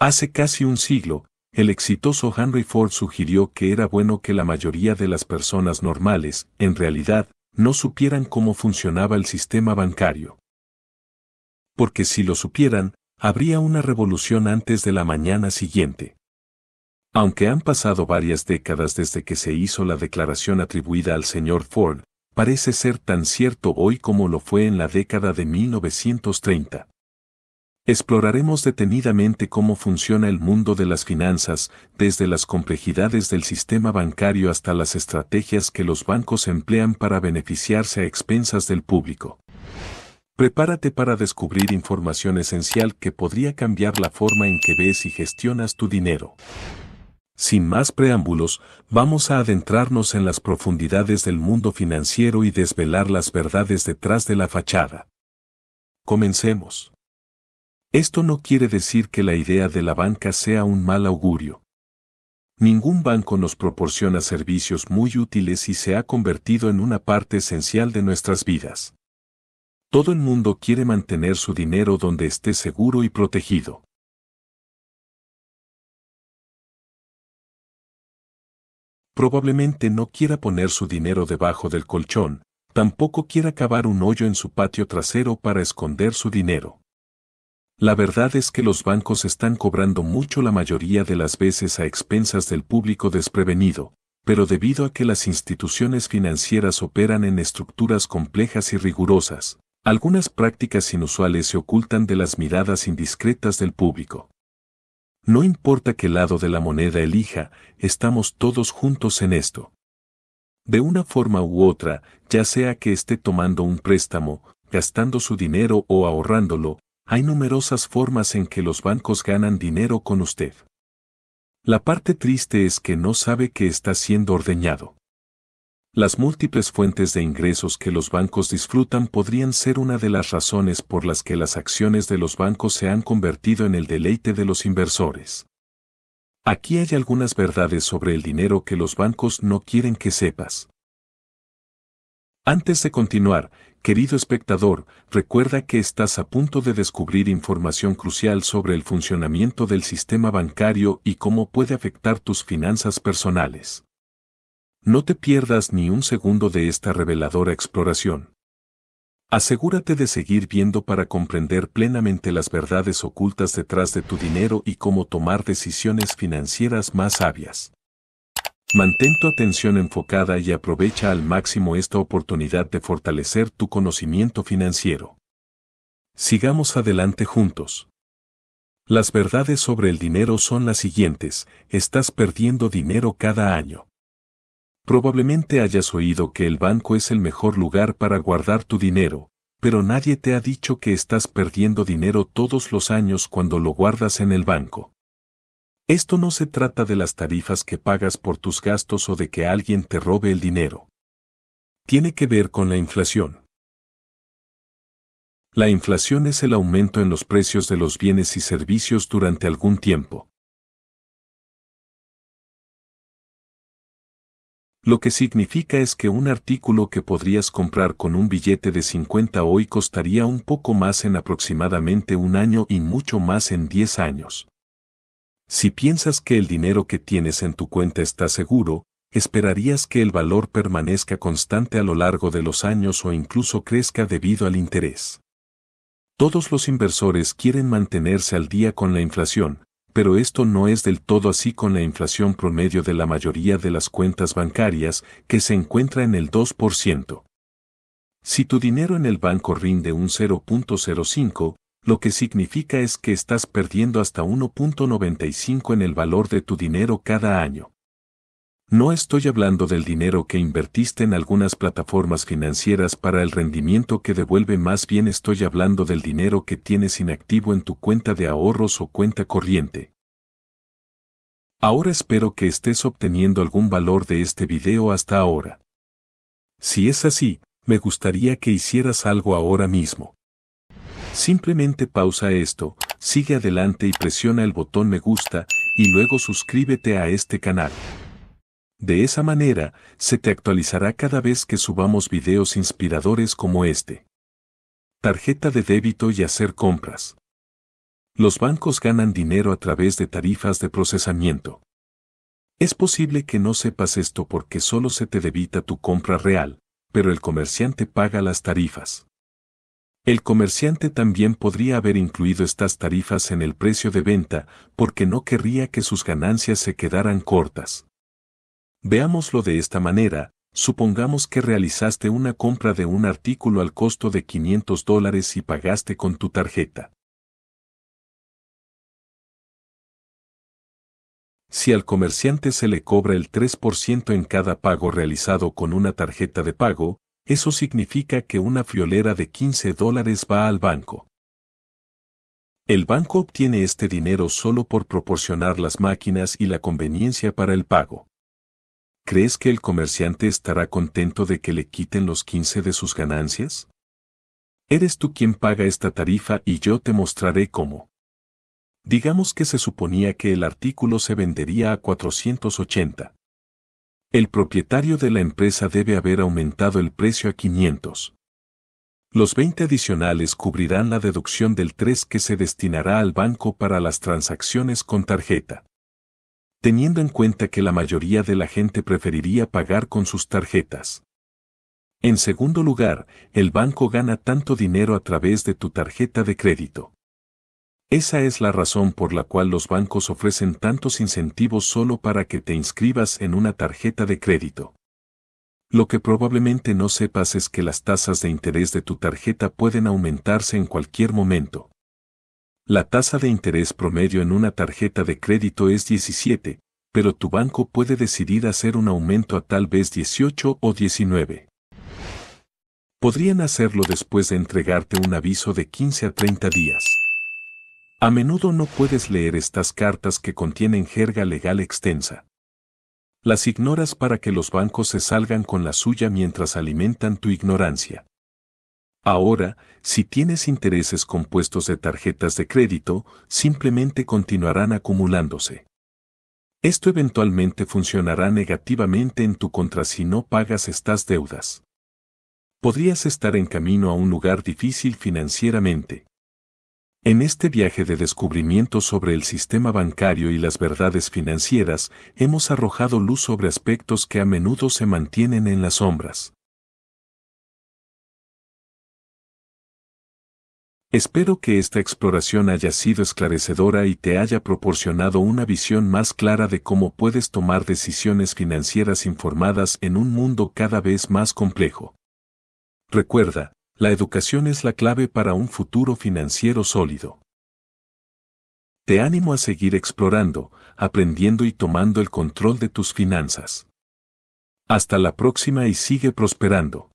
Hace casi un siglo, el exitoso Henry Ford sugirió que era bueno que la mayoría de las personas normales, en realidad, no supieran cómo funcionaba el sistema bancario. Porque si lo supieran, habría una revolución antes de la mañana siguiente. Aunque han pasado varias décadas desde que se hizo la declaración atribuida al señor Ford, parece ser tan cierto hoy como lo fue en la década de 1930. Exploraremos detenidamente cómo funciona el mundo de las finanzas, desde las complejidades del sistema bancario hasta las estrategias que los bancos emplean para beneficiarse a expensas del público. Prepárate para descubrir información esencial que podría cambiar la forma en que ves y gestionas tu dinero. Sin más preámbulos, vamos a adentrarnos en las profundidades del mundo financiero y desvelar las verdades detrás de la fachada. Comencemos. Esto no quiere decir que la idea de la banca sea un mal augurio. Ningún banco nos proporciona servicios muy útiles y se ha convertido en una parte esencial de nuestras vidas. Todo el mundo quiere mantener su dinero donde esté seguro y protegido. Probablemente no quiera poner su dinero debajo del colchón, tampoco quiera cavar un hoyo en su patio trasero para esconder su dinero. La verdad es que los bancos están cobrando mucho la mayoría de las veces a expensas del público desprevenido, pero debido a que las instituciones financieras operan en estructuras complejas y rigurosas, algunas prácticas inusuales se ocultan de las miradas indiscretas del público. No importa qué lado de la moneda elija, estamos todos juntos en esto. De una forma u otra, ya sea que esté tomando un préstamo, gastando su dinero o ahorrándolo, hay numerosas formas en que los bancos ganan dinero con usted. La parte triste es que no sabe que está siendo ordeñado. Las múltiples fuentes de ingresos que los bancos disfrutan podrían ser una de las razones por las que las acciones de los bancos se han convertido en el deleite de los inversores. Aquí hay algunas verdades sobre el dinero que los bancos no quieren que sepas. Antes de continuar, querido espectador, recuerda que estás a punto de descubrir información crucial sobre el funcionamiento del sistema bancario y cómo puede afectar tus finanzas personales. No te pierdas ni un segundo de esta reveladora exploración. Asegúrate de seguir viendo para comprender plenamente las verdades ocultas detrás de tu dinero y cómo tomar decisiones financieras más sabias. Mantén tu atención enfocada y aprovecha al máximo esta oportunidad de fortalecer tu conocimiento financiero. Sigamos adelante juntos. Las verdades sobre el dinero son las siguientes, estás perdiendo dinero cada año. Probablemente hayas oído que el banco es el mejor lugar para guardar tu dinero, pero nadie te ha dicho que estás perdiendo dinero todos los años cuando lo guardas en el banco. Esto no se trata de las tarifas que pagas por tus gastos o de que alguien te robe el dinero. Tiene que ver con la inflación. La inflación es el aumento en los precios de los bienes y servicios durante algún tiempo. Lo que significa es que un artículo que podrías comprar con un billete de 50 hoy costaría un poco más en aproximadamente un año y mucho más en 10 años. Si piensas que el dinero que tienes en tu cuenta está seguro, esperarías que el valor permanezca constante a lo largo de los años o incluso crezca debido al interés. Todos los inversores quieren mantenerse al día con la inflación, pero esto no es del todo así con la inflación promedio de la mayoría de las cuentas bancarias, que se encuentra en el 2%. Si tu dinero en el banco rinde un 0.05, lo que significa es que estás perdiendo hasta 1.95 en el valor de tu dinero cada año. No estoy hablando del dinero que invertiste en algunas plataformas financieras para el rendimiento que devuelve, más bien estoy hablando del dinero que tienes inactivo en tu cuenta de ahorros o cuenta corriente. Ahora espero que estés obteniendo algún valor de este video hasta ahora. Si es así, me gustaría que hicieras algo ahora mismo. Simplemente pausa esto, sigue adelante y presiona el botón me gusta y luego suscríbete a este canal. De esa manera, se te actualizará cada vez que subamos videos inspiradores como este. Tarjeta de débito y hacer compras. Los bancos ganan dinero a través de tarifas de procesamiento. Es posible que no sepas esto porque solo se te debita tu compra real, pero el comerciante paga las tarifas. El comerciante también podría haber incluido estas tarifas en el precio de venta porque no querría que sus ganancias se quedaran cortas. Veámoslo de esta manera, supongamos que realizaste una compra de un artículo al costo de 500 dólares y pagaste con tu tarjeta. Si al comerciante se le cobra el 3% en cada pago realizado con una tarjeta de pago, eso significa que una friolera de 15 dólares va al banco. El banco obtiene este dinero solo por proporcionar las máquinas y la conveniencia para el pago. ¿Crees que el comerciante estará contento de que le quiten los 15 de sus ganancias? Eres tú quien paga esta tarifa y yo te mostraré cómo. Digamos que se suponía que el artículo se vendería a 480. El propietario de la empresa debe haber aumentado el precio a 500. Los 20 adicionales cubrirán la deducción del 3 que se destinará al banco para las transacciones con tarjeta. Teniendo en cuenta que la mayoría de la gente preferiría pagar con sus tarjetas. En segundo lugar, el banco gana tanto dinero a través de tu tarjeta de crédito. Esa es la razón por la cual los bancos ofrecen tantos incentivos solo para que te inscribas en una tarjeta de crédito. Lo que probablemente no sepas es que las tasas de interés de tu tarjeta pueden aumentarse en cualquier momento. La tasa de interés promedio en una tarjeta de crédito es 17, pero tu banco puede decidir hacer un aumento a tal vez 18 o 19. Podrían hacerlo después de entregarte un aviso de 15 a 30 días. A menudo no puedes leer estas cartas que contienen jerga legal extensa. Las ignoras para que los bancos se salgan con la suya mientras alimentan tu ignorancia. Ahora, si tienes intereses compuestos de tarjetas de crédito, simplemente continuarán acumulándose. Esto eventualmente funcionará negativamente en tu contra si no pagas estas deudas. Podrías estar en camino a un lugar difícil financieramente. En este viaje de descubrimiento sobre el sistema bancario y las verdades financieras, hemos arrojado luz sobre aspectos que a menudo se mantienen en las sombras. Espero que esta exploración haya sido esclarecedora y te haya proporcionado una visión más clara de cómo puedes tomar decisiones financieras informadas en un mundo cada vez más complejo. Recuerda, la educación es la clave para un futuro financiero sólido. Te animo a seguir explorando, aprendiendo y tomando el control de tus finanzas. Hasta la próxima y sigue prosperando.